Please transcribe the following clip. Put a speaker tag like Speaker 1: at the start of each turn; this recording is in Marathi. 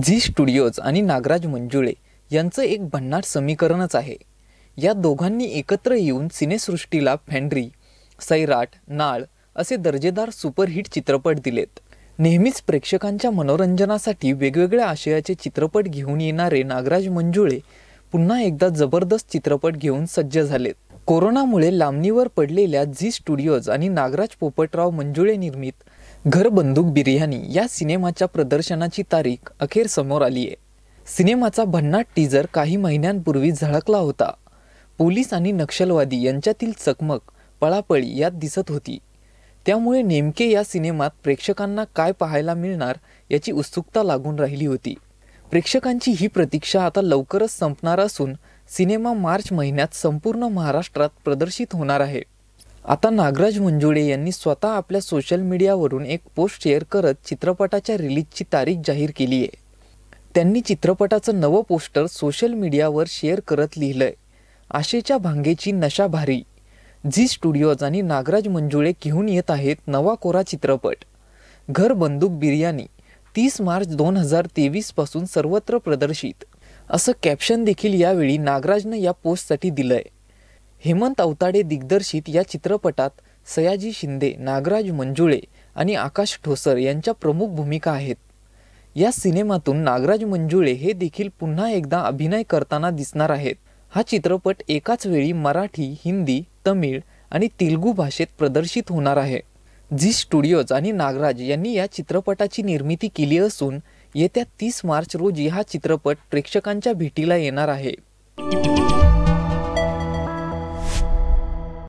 Speaker 1: झी स्टुडिओज आणि नागराज मंजुळे यांचं एक भन्नाट समीकरणच आहे या दोघांनी एकत्र येऊन सिनेसृष्टीला फॅन्ड्री सैराट नाळ असे दर्जेदार सुपरहिट चित्रपट दिलेत नेहमीच प्रेक्षकांच्या मनोरंजनासाठी वेगवेगळ्या आशयाचे चित्रपट घेऊन येणारे नागराज मंजुळे पुन्हा एकदा जबरदस्त चित्रपट घेऊन सज्ज झालेत कोरोनामुळे लांबणीवर पडलेल्या झी स्टुडिओज आणि नागराज पोपटराव मंजुळे निर्मित घर बंदूक बिर्याणी या सिनेमाच्या प्रदर्शनाची तारीख अखेर समोर आली आहे सिनेमाचा भन्नाट टीजर काही महिन्यांपूर्वी झळकला होता पोलीस आणि नक्षलवादी यांच्यातील चकमक पळापळी यात दिसत होती त्यामुळे नेमके या सिनेमात प्रेक्षकांना काय पाहायला मिळणार याची उत्सुकता लागून राहिली होती प्रेक्षकांची ही प्रतीक्षा आता लवकरच संपणार असून सिनेमा मार्च महिन्यात संपूर्ण महाराष्ट्रात प्रदर्शित होणार आहे आता नागराज मंजुळे यांनी स्वतः आपल्या सोशल मीडियावरून एक पोस्ट शेअर करत चित्रपटाच्या रिलीजची तारीख जाहीर केली आहे त्यांनी चित्रपटाचं नवं पोस्टर सोशल मीडियावर शेअर करत लिहिलंय आशेच्या भांगेची नशा भारी झी स्टुडिओज आणि नागराज मंजुळे घेऊन येत आहेत नवा कोरा चित्रपट घर बंदूक बिर्याणी तीस मार्च दोन हजार तेवीसपासून सर्वत्र प्रदर्शित असं कॅप्शन देखील यावेळी नागराजनं या पोस्टसाठी दिलंय हेमंत अवताडे दिग्दर्शित या चित्रपटात सयाजी शिंदे नागराज मंजुळे आणि आकाश ठोसर यांच्या प्रमुख भूमिका आहेत या सिनेमातून नागराज मंजुळे हे देखील पुन्हा एकदा अभिनय करताना दिसणार आहेत हा चित्रपट एकाच वेळी मराठी हिंदी तमिळ आणि तेलगू भाषेत प्रदर्शित होणार आहे झी स्टुडिओज आणि नागराज यांनी या चित्रपटाची निर्मिती केली असून येत्या तीस मार्च रोजी हा चित्रपट प्रेक्षकांच्या भेटीला येणार आहे